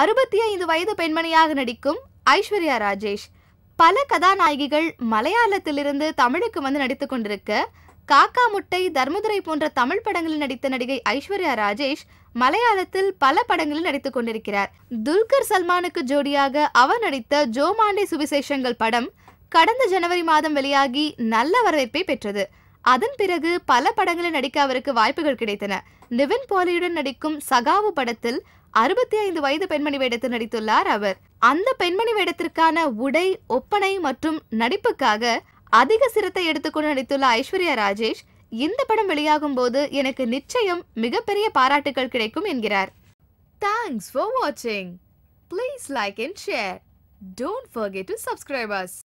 அறுபத்தி ஐந்து வயது பெண்மணியாக நடிக்கும் ஐஸ்வர்யா ராஜேஷ் பல கதாநாயகிகள் மலையாளத்திலிருந்து தமிழுக்கு வந்து நடித்துக் கொண்டிருக்க காக்கா முட்டை தர்மதுரை போன்ற தமிழ் படங்களில் நடித்த நடிகை ஐஸ்வர்யா ராஜேஷ் மலையாளத்தில் பல படங்களில் நடித்துக் கொண்டிருக்கிறார் துல்கர் சல்மானுக்கு ஜோடியாக அவர் நடித்த ஜோமாண்டே சுவிசேஷங்கள் படம் கடந்த ஜனவரி மாதம் வெளியாகி நல்ல வரவேற்பை பெற்றது அதன் பிறகு பல படங்களில் நடிக்க அவருக்கு வாய்ப்புகள் கிடைத்தன நிவின் போலியுடன் நடிக்கும் சகாவு படத்தில் அறுபத்தி ஐந்து வயது பெண்மணி வேடத்தில் நடித்துள்ளார் அவர் அந்த பெண்மணி வேடத்திற்கான உடை ஒப்பனை மற்றும் நடிப்புக்காக அதிக சிரத்தை எடுத்துக்கொண்டு நடித்துள்ள ஐஸ்வர்யா ராஜேஷ் இந்த படம் வெளியாகும் போது எனக்கு நிச்சயம் மிகப்பெரிய பாராட்டுகள் கிடைக்கும் என்கிறார் தேங்க்ஸ் ஃபார் வாட்சிங் please like and share don't forget to subscribers